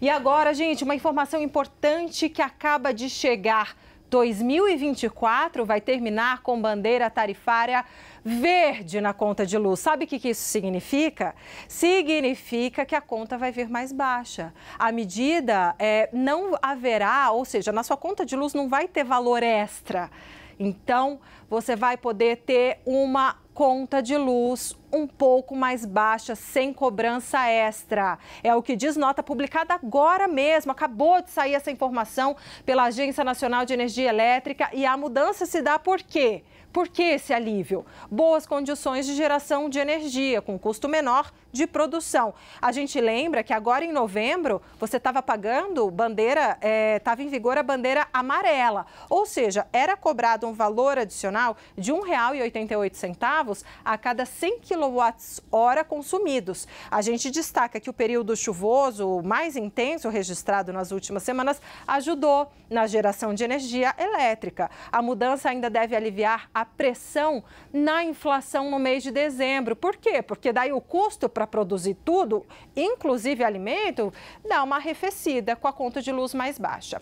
E agora, gente, uma informação importante que acaba de chegar. 2024 vai terminar com bandeira tarifária verde na conta de luz. Sabe o que, isso significa? Significa que a conta vai vir mais baixa. A medida é, não haverá, ou seja, na sua conta de luz não vai ter valor extra. Então, você vai poder ter uma conta de luz um pouco mais baixa, sem cobrança extra. É o que diz nota publicada agora mesmo. Acabou de sair essa informação pela Agência Nacional de Energia Elétrica e a mudança se dá por quê? Por que esse alívio? Boas condições de geração de energia, com custo menor de produção. A gente lembra que agora em novembro você estava pagando bandeira, estava eh, é, em vigor a bandeira amarela, ou seja, era cobrado um valor adicional de R$ 1,88 a cada 100 kWh consumidos. A gente destaca que o período chuvoso mais intenso registrado nas últimas semanas ajudou na geração de energia elétrica. A mudança ainda deve aliviar a pressão na inflação no mês de dezembro. Por quê? Porque daí o custo para produzir tudo, inclusive alimento, dá uma arrefecida com a conta de luz mais baixa.